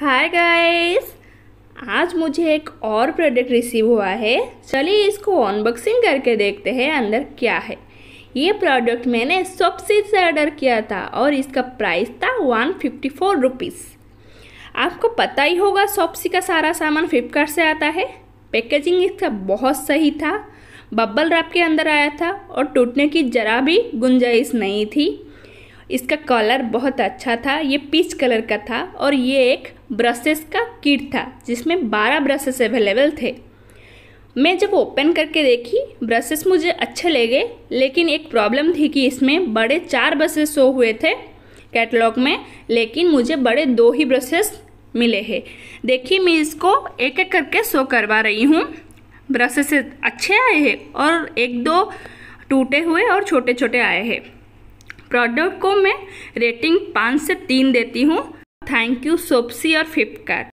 hi guys आज मुझे एक और प्रोडक्ट रिसीव हुआ है चलिए इसको अनबॉक्सिंग करके देखते हैं अंदर क्या है ये प्रोडक्ट मैंने सबसे से ऑर्डर किया था और इसका प्राइस था वन फिफ्टी फोर रुपीज़ आपको पता ही होगा सॉप्सी का सारा सामान फ्लिपकार्ट से आता है पैकेजिंग इसका बहुत सही था बबल रैप के अंदर आया था और टूटने की जरा भी गुंजाइश नहीं थी इसका कलर बहुत अच्छा था ये पीच कलर का था और ये एक ब्रशेस का किट था जिसमें बारह ब्रशेस अवेलेबल थे मैं जब ओपन करके देखी ब्रशेस मुझे अच्छे लगे लेकिन एक प्रॉब्लम थी कि इसमें बड़े चार ब्रशेस शो हुए थे कैटलॉग में लेकिन मुझे बड़े दो ही ब्रशेस मिले हैं देखिए मैं इसको एक एक करके शो करवा रही हूँ ब्रशेस अच्छे आए हैं और एक दो टूटे हुए और छोटे छोटे आए हैं प्रोडक्ट को मैं रेटिंग पाँच से तीन देती हूँ थैंक यू सोप्सी और फ्लिपकार्ट